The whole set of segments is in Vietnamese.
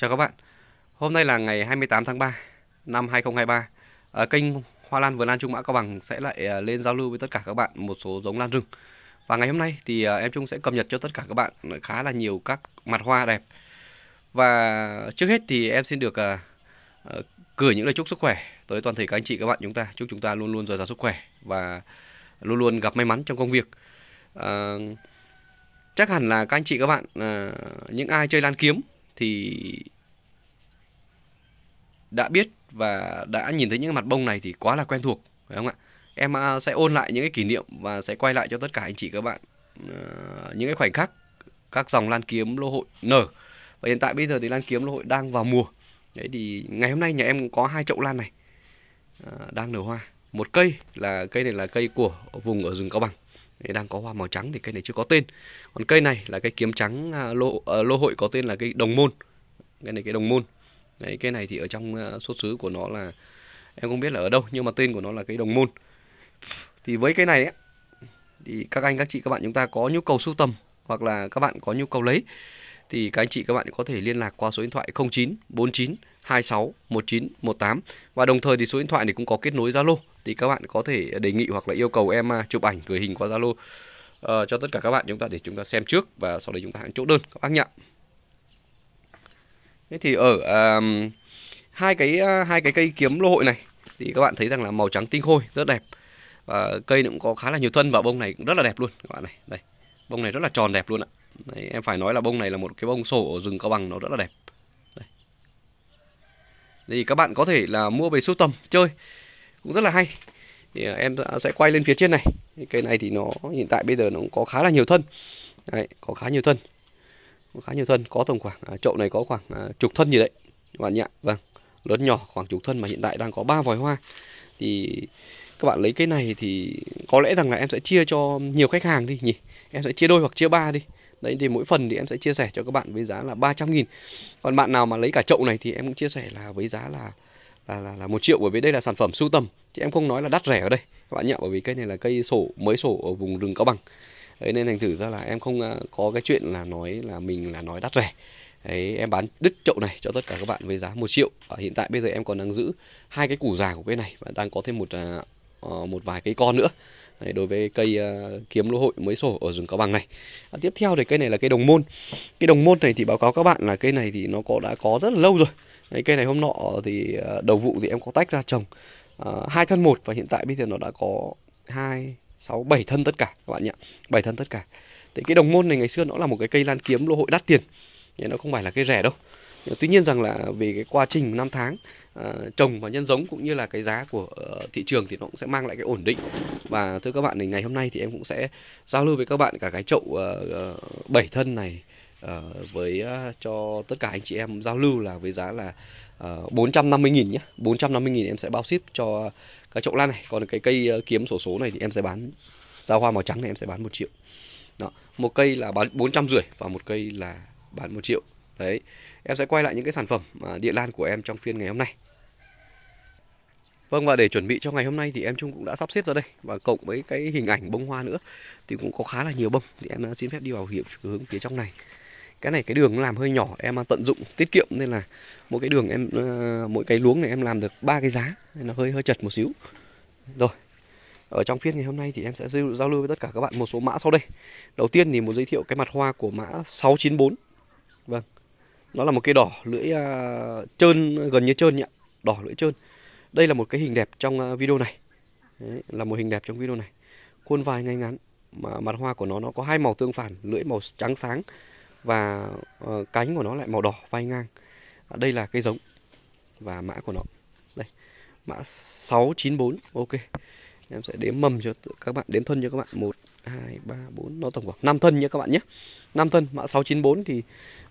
Chào các bạn. Hôm nay là ngày 28 tháng 3 năm 2023. Ở kênh Hoa Lan Vườn Lan Trung Mã Cao Bằng sẽ lại ờ, lên giao lưu với tất cả các bạn một số giống lan rừng. Và ngày hôm nay thì ờ, em Trung sẽ cập nhật cho tất cả các bạn khá là nhiều các mặt hoa đẹp. Và trước hết thì em xin được ờ, gửi những lời chúc sức khỏe tới toàn thể các anh chị các bạn chúng ta. Chúc chúng ta luôn luôn dồi dào sức khỏe và luôn luôn gặp may mắn trong công việc. À, chắc hẳn là các anh chị các bạn à, những ai chơi lan kiếm thì đã biết và đã nhìn thấy những mặt bông này thì quá là quen thuộc phải không ạ em à, sẽ ôn lại những cái kỷ niệm và sẽ quay lại cho tất cả anh chị các bạn uh, những cái khoảnh khắc các dòng lan kiếm lô hội nở và hiện tại bây giờ thì lan kiếm lô hội đang vào mùa đấy thì ngày hôm nay nhà em có hai chậu lan này uh, đang nở hoa một cây là cây này là cây của vùng ở rừng cao bằng đấy, đang có hoa màu trắng thì cây này chưa có tên còn cây này là cây kiếm trắng uh, lô ờ, lô hội có tên là cây đồng môn cây này cây đồng môn đấy cái này thì ở trong ờ, xuất xứ của nó là em không biết là ở đâu nhưng mà tên của nó là cái đồng môn thì với cái này ấy, thì các anh các chị các bạn chúng ta có nhu cầu sưu tầm hoặc là các bạn có nhu cầu lấy thì các anh chị các bạn có thể liên lạc qua số điện thoại 09 49 26 19 18 và đồng thời thì số điện thoại này cũng có kết nối Zalo thì các bạn có thể đề nghị hoặc là yêu cầu em à, chụp ảnh gửi hình qua Zalo uh, cho tất cả các bạn chúng ta để chúng ta xem trước và sau đấy chúng ta hãng chốt đơn các bác nhận thế thì ở uh, hai cái uh, hai cái cây kiếm lô hội này thì các bạn thấy rằng là màu trắng tinh khôi rất đẹp và cây cũng có khá là nhiều thân và bông này cũng rất là đẹp luôn các bạn này đây bông này rất là tròn đẹp luôn ạ Đấy, em phải nói là bông này là một cái bông sổ ở rừng cao bằng nó rất là đẹp đây. thì các bạn có thể là mua về sưu tầm chơi cũng rất là hay thì ờ, em sẽ quay lên phía trên này cây này thì nó hiện tại bây giờ nó cũng có khá là nhiều thân Đấy, có khá nhiều thân khá nhiều thân có tầm khoảng à, chậu này có khoảng à, chục thân gì đấy các bạn nhé vâng lớn nhỏ khoảng chục thân mà hiện tại đang có ba vòi hoa thì các bạn lấy cái này thì có lẽ rằng là em sẽ chia cho nhiều khách hàng đi nhỉ em sẽ chia đôi hoặc chia ba đi đấy thì mỗi phần thì em sẽ chia sẻ cho các bạn với giá là 300 nghìn còn bạn nào mà lấy cả chậu này thì em cũng chia sẻ là với giá là là là, là một triệu bởi vì đây là sản phẩm sưu tầm chứ em không nói là đắt rẻ ở đây các bạn nhé bởi vì cây này là cây sổ mới sổ ở vùng rừng cao bằng đấy nên thành thử ra là em không ờ, có cái chuyện là nói là mình là nói đắt rẻ Đấy, em bán đứt chậu này cho tất cả các bạn với giá 1 triệu. À, hiện tại bây giờ em còn đang giữ hai cái củ già của cây này và đang có thêm một ờ, ờ, một vài cây con nữa. Đấy, đối với cây kiếm lô hội mới sổ ở rừng cao bằng này. À, tiếp theo thì cây này là cây đồng môn. Cây đồng môn này thì báo cáo các bạn là cây này thì nó có đã có rất là lâu rồi. Đấy, cây này hôm nọ thì đầu vụ thì em có tách ra trồng uh, hai thân một và hiện tại bây giờ nó đã có hai 6 7 thân tất cả các bạn nhé 7 thân tất cả thì cái đồng môn này ngày xưa nó là một cái cây lan kiếm lô hội đắt tiền nó không phải là cây rẻ đâu tuy nhiên rằng là về cái quá trình năm tháng uh, trồng và nhân giống cũng như là cái giá của uh, thị trường thì nó cũng sẽ mang lại cái ổn định và thưa các bạn thì ngày hôm nay thì em cũng sẽ giao lưu với các bạn cả cái chậu uh, bảy thân này uh, với uh, cho tất cả anh chị em giao lưu là với giá là uh, 450.000 nhé 450.000 em sẽ bao ship cho cái chậu lan này còn cái cây ờ, kiếm sổ số này thì em sẽ bán ra hoa màu trắng thì em sẽ bán một triệu đó một cây là bán bốn trăm rưỡi và một cây là bán một triệu đấy em sẽ quay lại những cái sản phẩm mà địa lan của em trong phiên ngày hôm nay Vâng và để chuẩn bị cho ngày hôm nay thì em Trung cũng đã sắp xếp ra đây và cộng với cái hình ảnh bông hoa nữa thì cũng có khá là nhiều bông thì em ờ, xin phép đi vào hiệu hướng phía trong này cái này cái đường làm hơi nhỏ em tận dụng tiết kiệm nên là mỗi cái đường em ờ, mỗi cái luống này em làm được ba cái giá nên nó hơi hơi chật một xíu rồi ở trong phiên ngày hôm nay thì em sẽ giao lưu với tất cả các bạn một số mã sau đây đầu tiên thì một giới thiệu cái mặt hoa của mã 694 vâng nó là một cây đỏ lưỡi uh, trơn gần như trơn nhỉ đỏ lưỡi trơn đây là một cái hình đẹp trong à, video này Đấy, là một hình đẹp trong video này khuôn vài ngay ngắn mà mặt hoa của nó nó có hai màu tương phản lưỡi màu trắng sáng và ờ, cánh của nó lại màu đỏ vai ngang đây là cây giống và mã của nó đây mã 694 ok em sẽ đếm mầm cho các bạn đếm thân cho các bạn 1 2 3 4 nó tổng cộng 5 thân nhé các bạn nhé 5 thân mã 694 thì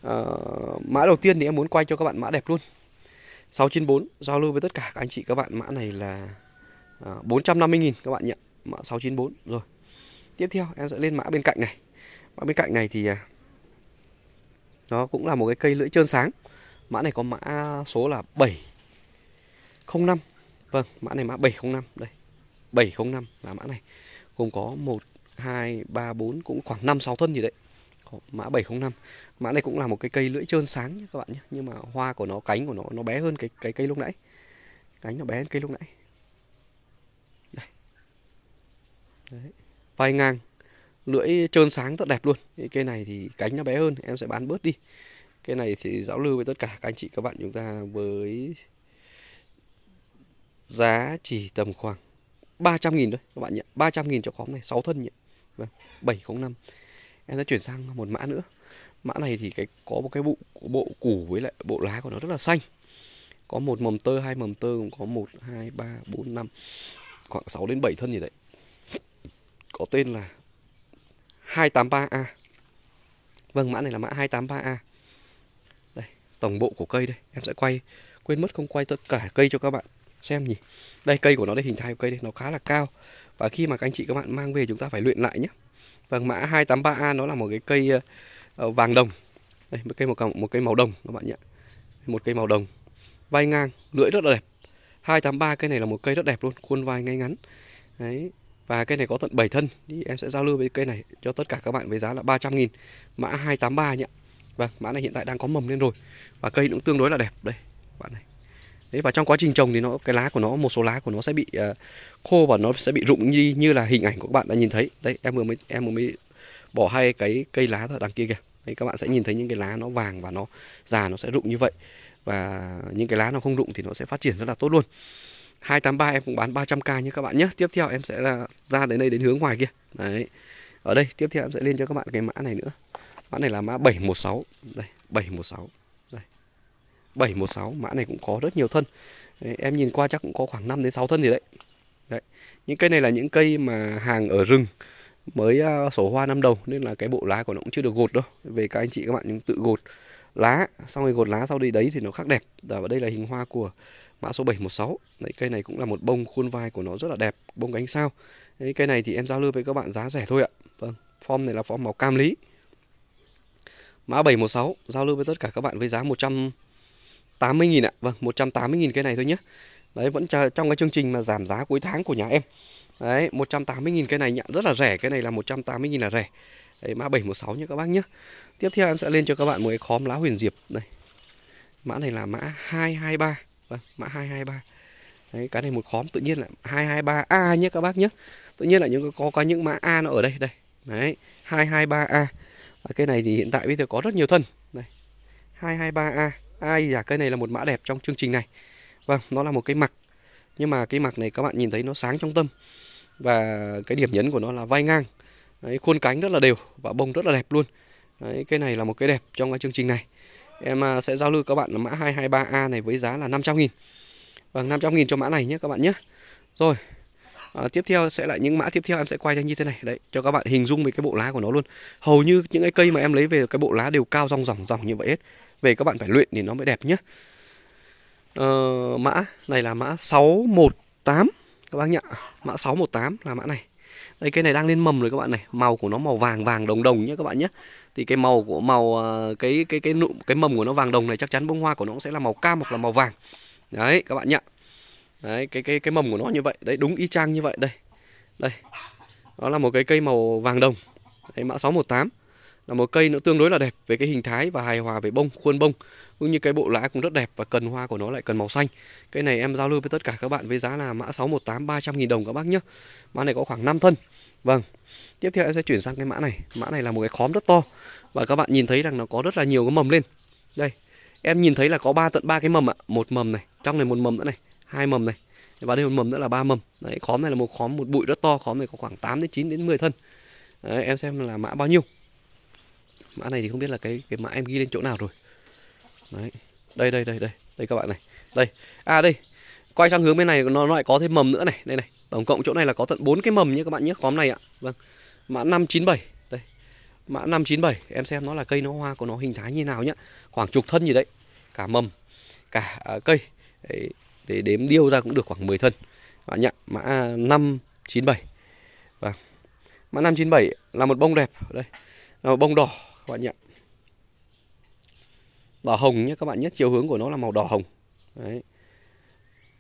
uh, mã đầu tiên thì em muốn quay cho các bạn mã đẹp luôn 694 giao lưu với tất cả các anh chị các bạn mã này là uh, ờ, 450.000 các bạn nhận mã 694 rồi tiếp theo em sẽ lên mã bên cạnh này mã bên cạnh này thì uh, nó cũng là một cái cây lưỡi trơn sáng mã này có mã số là 705 vâng mã này mã 705 đây 705 là mã này gồm có 1 2 3 4 cũng khoảng 5 6 thân gì đấy mã 705 mã này cũng là một cái cây lưỡi trơn sáng nhé các bạn nhé nhưng mà hoa của nó cánh của nó nó bé hơn cái cái cây lúc nãy cánh nó bé hơn cây lúc nãy đây. Đấy. vai ngang lưỡi trơn sáng rất đẹp luôn cây này thì cánh nó bé hơn em sẽ bán bớt đi cây này thì giáo lưu với tất cả các anh chị các bạn chúng ta với giá chỉ tầm khoảng 300.000 thôi các bạn nhé 300.000 cho khóm này 6 thân nhỉ vâng 705 em sẽ chuyển sang một mã nữa mã này thì cái có một cái bộ bộ củ với lại bộ lá của nó rất là xanh có một mầm tơ hai mầm tơ cũng có một hai ba bốn năm khoảng 6 đến 7 thân gì đấy có tên là 283A. Vâng, mã này là mã 283A. Đây, tổng bộ của cây đây. Em sẽ quay, quên mất không quay tất cả cây cho các bạn xem nhỉ. Đây, cây của nó đây, hình thái của cây đây, nó khá là cao. Và khi mà các anh chị các bạn mang về chúng ta phải luyện lại nhé. Vâng, mã 283A nó là một cái cây ờ, ờ, vàng đồng. Đây, một cây màu, một cây màu đồng các bạn nhé. Một cây màu đồng. Vai ngang, lưỡi rất là đẹp. 283 cây này là một cây rất đẹp luôn, khuôn vai ngay ngắn. Đấy, và cây này có tận 7 thân thì em sẽ giao lưu với cây này cho tất cả các bạn với giá là 300 000 mã 283 nhá Vâng, mã này hiện tại đang có mầm lên rồi. Và cây cũng tương đối là đẹp đây, bạn này. Đấy và trong quá trình trồng thì nó cái lá của nó một số lá của nó sẽ bị uh, khô và nó sẽ bị rụng như như là hình ảnh của các bạn đã nhìn thấy. Đấy, em vừa mới em vừa mới bỏ hai cái cây lá ở đằng kia kìa. Đấy, các bạn sẽ nhìn thấy những cái lá nó vàng và nó già nó sẽ rụng như vậy. Và những cái lá nó không rụng thì nó sẽ phát triển rất là tốt luôn. 283 em cũng bán 300k nhé các bạn nhé tiếp theo em sẽ là ra đến đây đến hướng ngoài kia đấy ở đây tiếp theo em sẽ lên cho các bạn cái mã này nữa mã này là mã 716 đây 716 đây 716 mã này cũng có rất nhiều thân đấy, em nhìn qua chắc cũng có khoảng 5 đến 6 thân gì đấy đấy những cây này là những cây mà hàng ở rừng mới à, sổ hoa năm đầu nên là cái bộ lá của nó cũng chưa được gột đâu về các anh chị các bạn cũng tự gột lá xong rồi gột lá sau đi đấy thì nó khác đẹp và đây là hình hoa của mã số 716 đấy cây này cũng là một bông khuôn vai của nó rất là đẹp bông cánh sao đấy, cây này thì em giao lưu với các bạn giá rẻ thôi ạ vâng form này là form màu cam lý mã 716 giao lưu với tất cả các bạn với giá 180.000 ạ vâng 180.000 cây này thôi nhé đấy vẫn trong cái chương trình mà giảm giá cuối tháng của nhà em đấy 180.000 cây này nhận rất là rẻ cây này là 180.000 là rẻ đấy mã 716 nhé các bác nhé tiếp theo em sẽ lên cho các bạn một cái khóm lá huyền diệp đây mã này là mã 223 Vâng, mã 223. Đấy, cái này một khóm tự nhiên là 223A nhé các bác nhé. Tự nhiên là những có có những mã A nó ở đây đây. Đấy, 223A. Và cây này thì hiện tại bây giờ có rất nhiều thân. Đây. 223A. Ai giả cây này là một mã đẹp trong chương trình này. Vâng, nó là một cây mặc. Nhưng mà cây mặc này các bạn nhìn thấy nó sáng trong tâm. Và cái điểm nhấn của nó là vai ngang. Đấy, khuôn cánh rất là đều và bông rất là đẹp luôn. Đấy, cây này là một cái đẹp trong cái chương trình này. Em à, sẽ giao lưu các bạn là mã 223A này với giá là 500 nghìn Vâng 500 nghìn cho mã này nhé các bạn nhé Rồi à, Tiếp theo sẽ là những mã tiếp theo em sẽ quay ra như thế này Đấy cho các bạn hình dung về cái bộ lá của nó luôn Hầu như những cái cây mà em lấy về cái bộ lá đều cao rong ròng ròng như vậy hết Về các bạn phải luyện thì nó mới đẹp nhé à, Mã này là mã 618 Các bác nhận Mã 618 là mã này đây cây này đang lên mầm rồi các bạn này màu của nó màu vàng vàng đồng đồng nhé các bạn nhé thì cái màu của màu ờ, cái cái cái nụ cái mầm của nó vàng đồng này chắc chắn bông hoa của nó cũng sẽ là màu cam hoặc là màu vàng đấy các bạn nhé đấy cái cái cái mầm của nó như vậy đấy đúng y chang như vậy đây đây đó là một cái cây màu vàng đồng đấy, mã 618 là một cây nó tương đối là đẹp về cái hình thái và hài hòa về bông khuôn bông cũng như cái bộ lá cũng rất đẹp và cần hoa của nó lại cần màu xanh cây này em giao lưu với tất cả các bạn với giá là mã 618 300 000 đồng các bác nhé mã này có khoảng 5 thân vâng tiếp theo em sẽ chuyển sang cái mã này mã này là một cái khóm rất to và các bạn nhìn thấy rằng nó có rất là nhiều cái mầm lên đây em nhìn thấy là có ba tận ba cái mầm ạ một mầm này trong này một mầm nữa này hai mầm này và đây một mầm nữa là ba mầm đấy khóm này là một khóm một bụi rất to khóm này có khoảng 8 đến 9 đến 10 thân đấy, em xem là mã bao nhiêu mã này thì không biết là cái cái mã em ghi lên chỗ nào rồi đấy đây đây đây đây đây các bạn này đây à đây quay sang hướng bên này nó, lại có thêm mầm nữa này đây này tổng cộng chỗ này là có tận 4 cái mầm nhé các bạn nhé khóm này ạ vâng mã 597 đây mã 597 em xem nó là cây nó hoa của nó hình thái như nào nhá khoảng chục thân gì đấy cả mầm cả à, cây đấy, để đếm điêu ra cũng được khoảng 10 thân bạn nhá mã 597 vâng mã 597 là một bông đẹp đây là một bông đỏ các bạn nhận đỏ hồng nhé các bạn nhé chiều hướng của nó là màu đỏ hồng đấy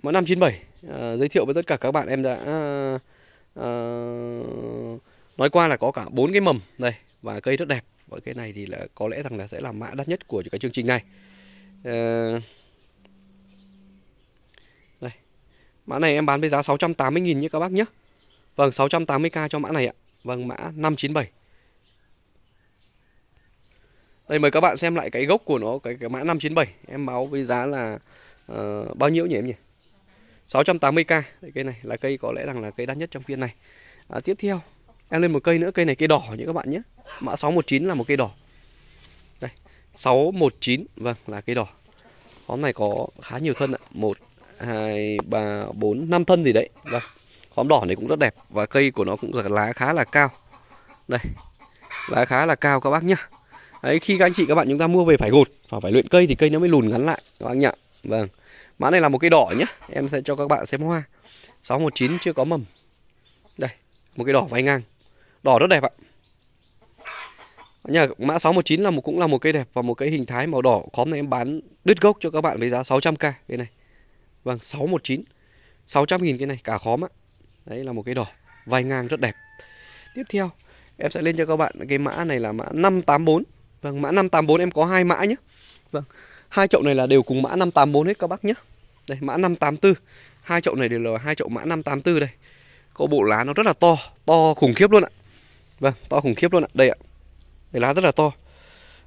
mã 597 à, giới thiệu với tất cả các bạn em đã à, à, nói qua là có cả bốn cái mầm đây và cây rất đẹp và cái này thì là có lẽ rằng là sẽ là mã đắt nhất của cái chương trình này à, đây mã này em bán với giá 680.000 nhé các bác nhé Vâng 680k cho mã này ạ Vâng mã 597 đây mời các bạn xem lại cái gốc của nó Cái, cái mã 597 Em báo với giá là uh, bao nhiêu nhỉ em nhỉ 680k Đấy, Cây này là cây có lẽ rằng là cây đắt nhất trong phiên này à, Tiếp theo Em lên một cây nữa Cây này cây đỏ nhé các bạn nhé Mã 619 là một cây đỏ Đây 619 Vâng là cây đỏ Khóm này có khá nhiều thân ạ 1, 2, 3, 4, 5 thân gì đấy Vâng Khóm đỏ này cũng rất đẹp Và cây của nó cũng là lá khá là cao Đây Lá khá là cao các bác nhé đấy khi các anh chị các bạn chúng ta mua về phải gột và phải luyện cây thì cây nó mới lùn ngắn lại các anh ạ vâng mã này là một cây đỏ nhá em sẽ cho các bạn xem hoa 619 chưa có mầm đây một cây đỏ vai ngang đỏ rất đẹp ạ nhà mã 619 là một cũng là một cây đẹp và một cái hình thái màu đỏ khóm này em bán đứt gốc cho các bạn với giá 600k đây này vâng 619 600 nghìn cái này cả khóm ạ đấy là một cây đỏ vai ngang rất đẹp tiếp theo em sẽ lên cho các bạn cái mã này là mã 584 Vâng, mã 584 em có hai mã nhé. Vâng. Hai chậu này là đều cùng mã 584 hết các bác nhé. Đây, mã 584. Hai chậu này đều là hai chậu mã 584 đây. Có bộ lá nó rất là to, to khủng khiếp luôn ạ. Vâng, to khủng khiếp luôn ạ. Đây ạ. Đây lá rất là to.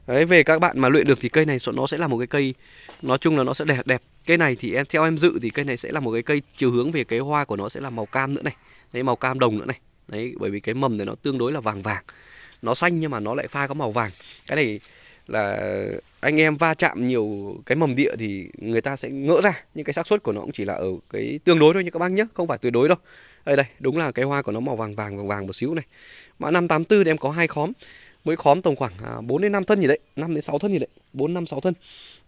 Đấy, về các bạn mà luyện được thì cây này nó sẽ là một cái cây nói chung là nó sẽ đẹp đẹp. Cây này thì em theo em dự thì cây này sẽ là một cái cây chiều hướng về cái hoa của nó sẽ là màu cam nữa này. Đấy màu cam đồng nữa này. Đấy bởi vì cái mầm này nó tương đối là vàng vàng nó xanh nhưng mà nó lại pha có màu vàng cái này là anh em va chạm nhiều cái mầm địa thì người ta sẽ ngỡ ra nhưng cái xác suất của nó cũng chỉ là ở cái tương đối thôi nha các bác nhé không phải tuyệt đối đâu đây đây đúng là cái hoa của nó màu vàng vàng vàng vàng một xíu này mã 584 thì em có hai khóm mỗi khóm tầm khoảng 4 à, đến 5 thân gì đấy 5 đến 6 thân gì đấy 4 5 6 thân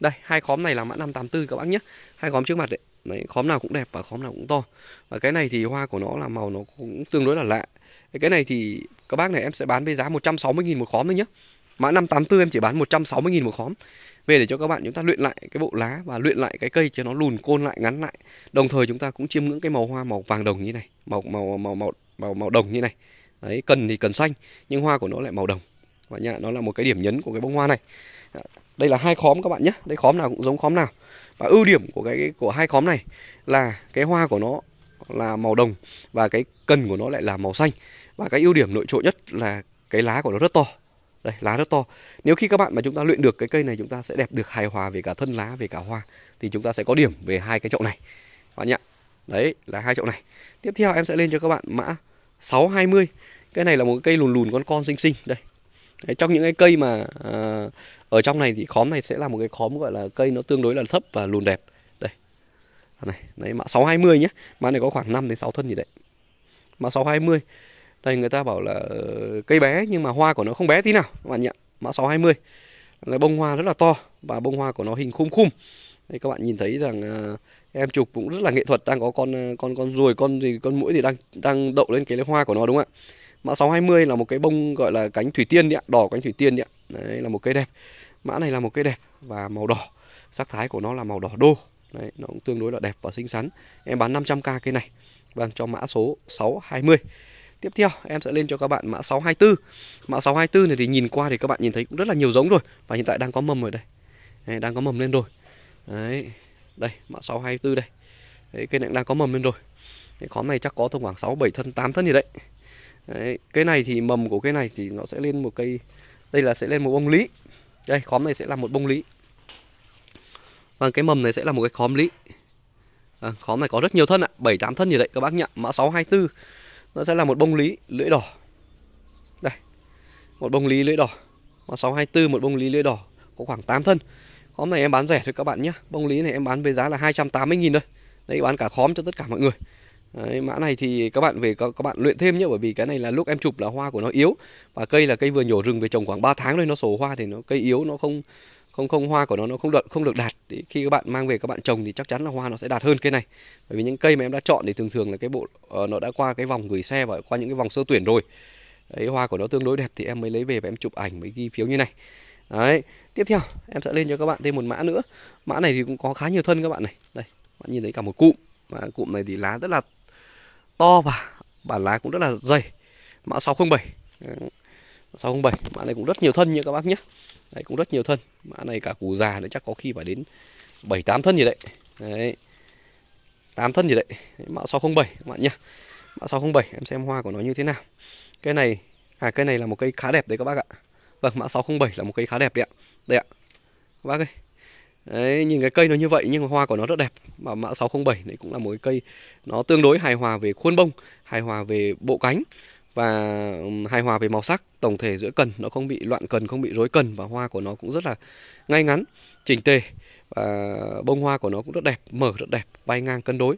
đây hai khóm này là mã 584 các bác nhé hai khóm trước mặt đấy đấy khóm nào cũng đẹp và khóm nào cũng to và cái này thì hoa của nó là màu nó cũng tương đối là lạ cái này thì các bác này em sẽ bán với giá 160.000 một khóm thôi nhé Mã 584 em chỉ bán 160.000 một khóm Về để cho các bạn chúng ta luyện lại cái bộ lá Và luyện lại cái cây cho nó lùn côn lại ngắn lại Đồng thời chúng ta cũng chiêm ngưỡng cái màu hoa màu vàng đồng như này Màu màu màu màu màu, màu đồng như này Đấy, cần thì cần xanh Nhưng hoa của nó lại màu đồng Và nhà nó là một cái điểm nhấn của cái bông hoa này dạ, Đây là hai khóm các bạn nhé Đây khóm nào cũng giống khóm nào Và ưu điểm của cái của hai khóm này Là cái hoa của nó là màu đồng Và cái cần của nó lại là màu xanh và cái ưu điểm nổi trội nhất là cái lá của nó rất to đây lá rất to nếu khi các bạn mà chúng ta luyện được cái cây này chúng ta sẽ đẹp được hài hòa về cả thân lá về cả hoa thì chúng ta sẽ có điểm về hai cái chậu này các bạn nhá đấy là hai chậu này tiếp theo em sẽ lên cho các bạn mã 620 cái này là một cây lùn lùn con con xinh xinh đây đấy, trong những cái cây mà à, ở trong này thì khóm này sẽ là một cái khóm gọi là cây nó tương đối là thấp và lùn đẹp đây này đấy mã 620 nhé mã này có khoảng 5 đến 6 thân gì đấy mã 620 đây người ta bảo là ờ, cây bé nhưng mà hoa của nó không bé tí nào các bạn nhận mã 620 là bông hoa rất là to và bông hoa của nó hình khum khum đây các bạn nhìn thấy rằng à, em chụp cũng rất là nghệ thuật đang có con à, con con ruồi con gì con mũi thì đang đang đậu lên cái hoa của nó đúng không ạ mã 620 là một cái bông gọi là cánh thủy tiên đấy ạ đỏ cánh thủy tiên đấy ạ đấy là một cây đẹp mã này là một cây đẹp và màu đỏ sắc thái của nó là màu đỏ đô đấy nó cũng tương đối là đẹp và xinh xắn em bán 500k cây này vâng cho mã số 620 Tiếp theo em sẽ lên cho các bạn mã 624 Mã 624 này thì nhìn qua thì các bạn nhìn thấy cũng rất là nhiều giống rồi Và hiện tại đang có mầm rồi đây này, Đang có mầm lên rồi Đấy Đây mã 624 đây Đấy, Cây này đang có mầm lên rồi cái khóm này chắc có tầm khoảng 6, 7 thân, 8 thân gì đấy. đấy Cái này thì mầm của cái này thì nó sẽ lên một cây Đây là sẽ lên một bông lý Đây khóm này sẽ là một bông lý Và vâng, cái mầm này sẽ là một cái khóm lý à, Khóm này có rất nhiều thân ạ à, 7, 8 thân gì đấy các bác nhận Mã 624 nó sẽ là một bông lý lưỡi đỏ đây một bông lý lưỡi đỏ mà 624 một bông lý lưỡi đỏ có khoảng 8 thân khóm này em bán rẻ thôi các bạn nhé bông lý này em bán với giá là 280.000 thôi đấy bán cả khóm cho tất cả mọi người Đấy, mã này thì các bạn về các, các bạn luyện thêm nhé bởi vì cái này là lúc em chụp là hoa của nó yếu và cây là cây vừa nhổ rừng về trồng khoảng 3 tháng thôi nó sổ hoa thì nó cây yếu nó không không không hoa của nó nó không được không được đạt thì khi các bạn mang về các bạn trồng thì chắc chắn là hoa nó sẽ đạt hơn cây này bởi vì những cây mà em đã chọn thì thường thường là cái bộ uh, nó đã qua cái vòng gửi xe và qua những cái vòng sơ tuyển rồi đấy hoa của nó tương đối đẹp thì em mới lấy về và em chụp ảnh mới ghi phiếu như này đấy tiếp theo em sẽ lên cho các bạn thêm một mã nữa mã này thì cũng có khá nhiều thân các bạn này đây bạn nhìn thấy cả một cụm và cụm này thì lá rất là to và bản lá cũng rất là dày mã 607 607 mã này cũng rất nhiều thân như các bác nhé đấy cũng rất nhiều thân mã này cả củ già nữa chắc có khi phải đến 7 8 thân gì đấy đấy 8 thân gì đấy, đấy mã 607 các bạn nhá mã 607 em xem hoa của nó như thế nào cái này à cây này là một cây khá đẹp đấy các bác ạ vâng mã 607 là một cây khá đẹp đấy ạ đây ạ các bác ơi Đấy, nhìn cái cây nó như vậy nhưng mà hoa của nó rất đẹp mà mã 607 này cũng là một cái cây nó tương đối hài hòa về khuôn bông hài hòa về bộ cánh và hài hòa về màu sắc tổng thể giữa cần nó không bị loạn cần không bị rối cần và hoa của nó cũng rất là ngay ngắn chỉnh tề và bông hoa của nó cũng rất đẹp mở rất đẹp bay ngang cân đối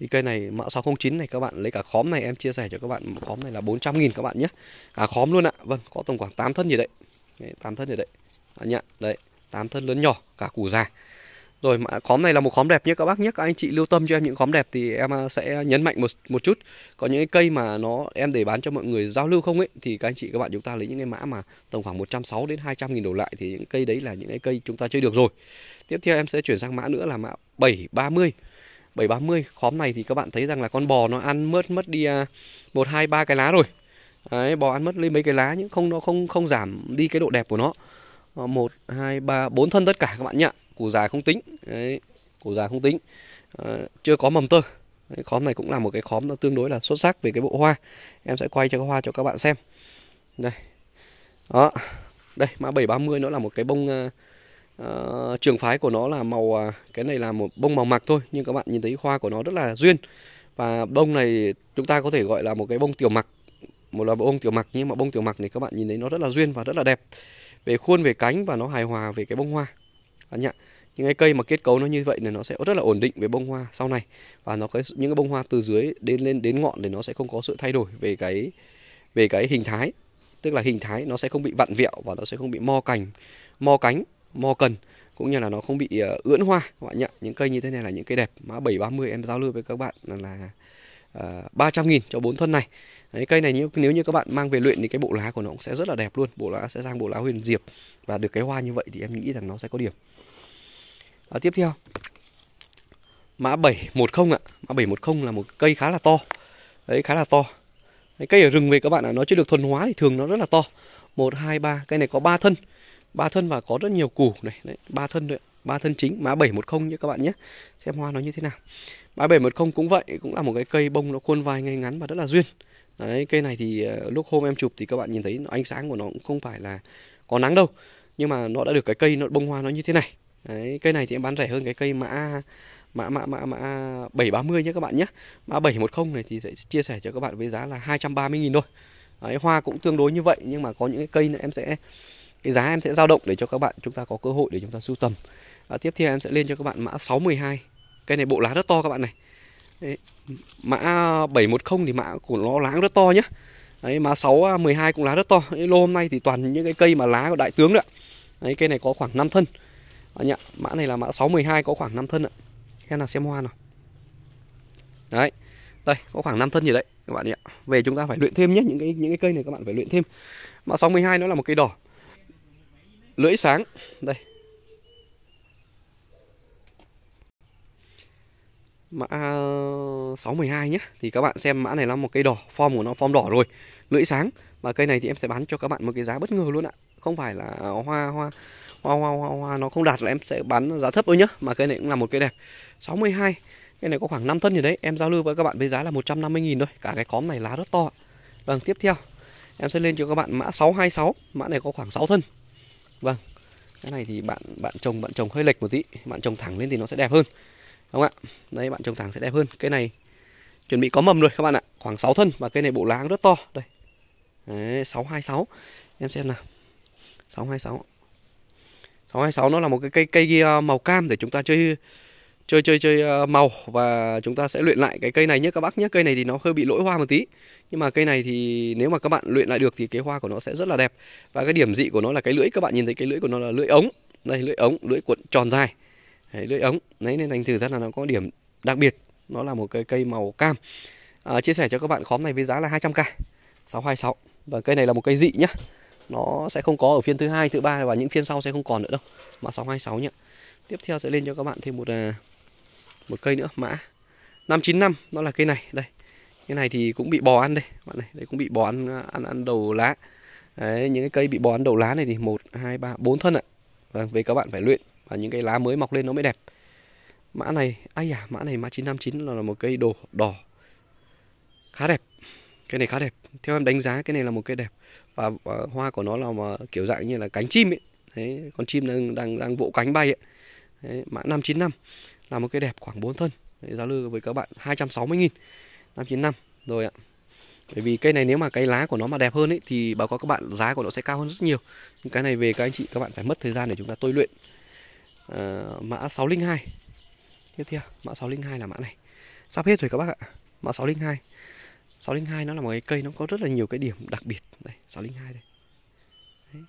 thì cây này mã 609 này các bạn lấy cả khóm này em chia sẻ cho các bạn khóm này là 400 nghìn các bạn nhé cả à, khóm luôn ạ vâng có tổng khoảng 8 thân gì đấy 8 thân gì đấy nhận đấy 8 thân lớn nhỏ cả củ già rồi khóm này là một khóm đẹp nhé các bác nhé. Các anh chị lưu tâm cho em những khóm đẹp thì em à, sẽ nhấn mạnh một một chút. Có những cái cây mà nó em để bán cho mọi người giao lưu không ấy thì các anh chị các bạn chúng ta lấy những cái mã mà tầm khoảng 160 đến 200 nghìn đổ lại thì những cây đấy là những cái cây chúng ta chơi được rồi. Tiếp theo em sẽ chuyển sang mã nữa là mã 730. 730 khóm này thì các bạn thấy rằng là con bò nó ăn mất mất đi à, một hai ba cái lá rồi. Đấy, bò ăn mất lên mấy cái lá nhưng không nó không không giảm đi cái độ đẹp của nó. 1 2 3 4 thân tất cả các bạn nhá củ dài không tính đấy, củ dài không tính à, chưa có mầm tơ đấy, khóm này cũng là một cái khóm tương đối là xuất sắc về cái bộ hoa em sẽ quay cho hoa cho các bạn xem đây đó đây mã 730 nó là một cái bông uh, trường phái của nó là màu uh, cái này là một bông màu mặc thôi nhưng các bạn nhìn thấy hoa của nó rất là duyên và bông này chúng ta có thể gọi là một cái bông tiểu mặc một là bông tiểu mặc nhưng mà bông tiểu mặc này các bạn nhìn thấy nó rất là duyên và rất là đẹp về khuôn về cánh và nó hài hòa về cái bông hoa anh vâng ạ những cái cây mà kết cấu nó như vậy là nó sẽ rất là ổn định về bông hoa sau này và nó cái những cái bông hoa từ dưới đến lên đến ngọn thì nó sẽ không có sự thay đổi về cái về cái hình thái tức là hình thái nó sẽ không bị vặn vẹo và nó sẽ không bị mo cành mo cánh mo cần cũng như là nó không bị uh, ưỡn hoa các bạn nhá những cây như thế này là những cây đẹp mã 730 em giao lưu với các bạn là, là uh, 300 000 cho bốn thân này. Đấy, cây này nếu, nếu như các bạn mang về luyện thì cái bộ lá của nó cũng sẽ rất là đẹp luôn, bộ lá sẽ sang bộ lá huyền diệp và được cái hoa như vậy thì em nghĩ rằng nó sẽ có điểm à, tiếp theo mã 710 ạ mã 710 là một cây khá là to đấy khá là to đấy, cây ở rừng về các bạn ạ nó chưa được thuần hóa thì thường nó rất là to một hai ba cây này có ba thân ba thân và có rất nhiều củ này đấy, ba thân đấy ba thân chính mã 710 nhé các bạn nhé xem hoa nó như thế nào mã 710 cũng vậy cũng là một cái cây bông nó khuôn vai ngay ngắn và rất là duyên đấy cây này thì ờ, lúc hôm em chụp thì các bạn nhìn thấy ánh sáng của nó cũng không phải là có nắng đâu nhưng mà nó đã được cái cây nó bông hoa nó như thế này Đấy, cây này thì em bán rẻ hơn cái cây mã mã mã mã mã 730 nhé các bạn nhé. Mã 710 này thì sẽ chia sẻ cho các bạn với giá là 230 000 thôi. Đấy, hoa cũng tương đối như vậy nhưng mà có những cái cây nữa em sẽ cái giá em sẽ dao động để cho các bạn chúng ta có cơ hội để chúng ta sưu tầm. À, tiếp theo em sẽ lên cho các bạn mã 612. Cây này bộ lá rất to các bạn này. Đấy, mã 710 thì mã của nó lá rất to nhé. Đấy, mã 612 cũng lá rất to. Đấy, lô hôm nay thì toàn những cái cây mà lá của đại tướng đấy ạ. Đấy, cây này có khoảng 5 thân anh ạ mã này là mã 612 có khoảng 5 thân ạ em nào xem hoa nào đấy đây có khoảng 5 thân gì đấy các bạn ạ về chúng ta phải luyện thêm nhé những cái những cái cây này các bạn phải luyện thêm mã 62 nó là một cây đỏ lưỡi sáng đây mã 612 nhé thì các bạn xem mã này là một cây đỏ form của nó form đỏ rồi lưỡi sáng và cây này thì em sẽ bán cho các bạn một cái giá bất ngờ luôn ạ không phải là hoa hoa hoa hoa hoa, hoa nó không đạt là em sẽ bán giá thấp thôi nhá mà cây này cũng là một cây đẹp 62 cây này có khoảng 5 thân gì đấy em giao lưu với các bạn với giá là 150.000 thôi cả cái khóm này lá rất to vâng tiếp theo em sẽ lên cho các bạn mã 626 mã này có khoảng 6 thân vâng cái này thì bạn bạn trồng bạn trồng hơi lệch một tí bạn trồng thẳng lên thì nó sẽ đẹp hơn không ạ đây bạn trồng thẳng sẽ đẹp hơn cái này chuẩn bị có mầm rồi các bạn ạ khoảng 6 thân và cây này bộ lá rất to đây Đấy, 626 em xem nào 626 626 nó là một cái cây cây ờ, màu cam để chúng ta chơi chơi chơi chơi ờ, màu và chúng ta sẽ luyện lại cái cây này nhé các bác nhé cây này thì nó hơi bị lỗi hoa một tí nhưng mà cây này thì nếu mà các bạn luyện lại được thì cái hoa của nó sẽ rất là đẹp và cái điểm dị của nó là cái lưỡi các bạn nhìn thấy cái lưỡi của nó là lưỡi ống đây lưỡi ống lưỡi cuộn tròn dài đấy, lưỡi ống đấy nên thành thử ra là nó có điểm đặc biệt nó là một cái cây màu cam à, chia sẻ cho các bạn khóm này với giá là 200k 626 và cây này là một cây dị nhá nó sẽ không có ở phiên thứ hai thứ ba và những phiên sau sẽ không còn nữa đâu mã 626 nhé tiếp theo sẽ lên cho các bạn thêm một à, một cây nữa mã 595 nó là cây này đây cái này thì cũng bị bò ăn đây bạn này đây cũng bị bò ăn à, ăn ăn đầu lá đấy những cái cây bị bò ăn đầu lá này thì một hai ba bốn thân ạ vâng về các bạn phải luyện và những cái lá mới mọc lên nó mới đẹp mã này ai à mã này mã 959 là một cây đồ đỏ khá đẹp cái này khá đẹp theo em đánh giá cái này là một cây đẹp và, và hoa của nó là mà kiểu dạng như là cánh chim ấy Đấy, con chim đang đang đang vỗ cánh bay ấy. Đấy, mã 595 là một cây đẹp khoảng 4 thân Đấy, giao lưu với các bạn 260 000 595 rồi ạ bởi vì cây này nếu mà cái lá của nó mà đẹp hơn ấy thì báo cáo các bạn giá của nó sẽ cao hơn rất nhiều nhưng cái này về các anh chị các bạn phải mất thời gian để chúng ta tôi luyện à, mã 602 tiếp theo mã 602 là mã này sắp hết rồi các bác ạ mã 602 602 nó là một cái cây nó có rất là nhiều cái điểm đặc biệt đây 602 đây Đấy.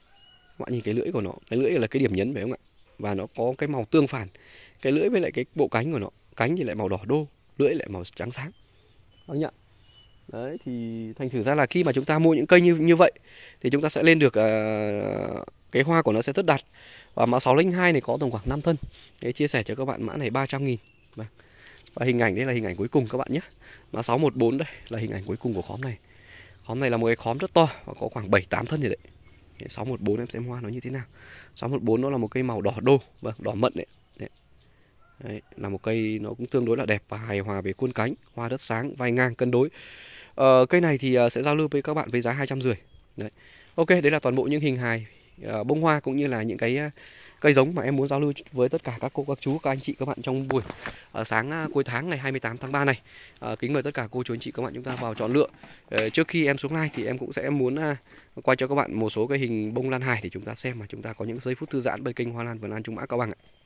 các bạn nhìn cái lưỡi của nó cái lưỡi là cái điểm nhấn phải không ạ và nó có cái màu tương phản cái lưỡi với lại cái bộ cánh của nó cánh thì lại màu đỏ đô lưỡi lại màu trắng sáng anh vâng nhận. đấy thì thành thử ra là khi mà chúng ta mua những cây như như vậy thì chúng ta sẽ lên được uh, cái hoa của nó sẽ tất đạt và mã 602 này có tổng khoảng 5 thân để chia sẻ cho các bạn mã này 300 nghìn vâng và hình ảnh đây là hình ảnh cuối cùng các bạn nhé nó 614 đây là hình ảnh cuối cùng của khóm này khóm này là một cái khóm rất to và có khoảng 7 8 thân gì đấy 614 em xem hoa nó như thế nào 614 nó là một cây màu đỏ đô vâng đỏ mận đấy. đấy Đấy, là một cây nó cũng tương đối là đẹp và hài hòa về khuôn cánh hoa rất sáng vai ngang cân đối ờ, cây này thì ờ, sẽ giao lưu với các bạn với giá hai trăm rưỡi ok đấy là toàn bộ những hình hài ờ, bông hoa cũng như là những cái ờ, cây giống mà em muốn giao lưu với tất cả các cô các chú các anh chị các bạn trong buổi ờ, sáng à, cuối tháng ngày 28 tháng 3 này ờ, kính mời tất cả cô chú anh chị các bạn chúng ta vào chọn lựa ờ, trước khi em xuống live thì em cũng sẽ muốn à, quay cho các bạn một số cái hình bông lan hải để chúng ta xem mà chúng ta có những giây phút thư giãn bên kênh hoa lan vườn lan trung mã cao bằng ạ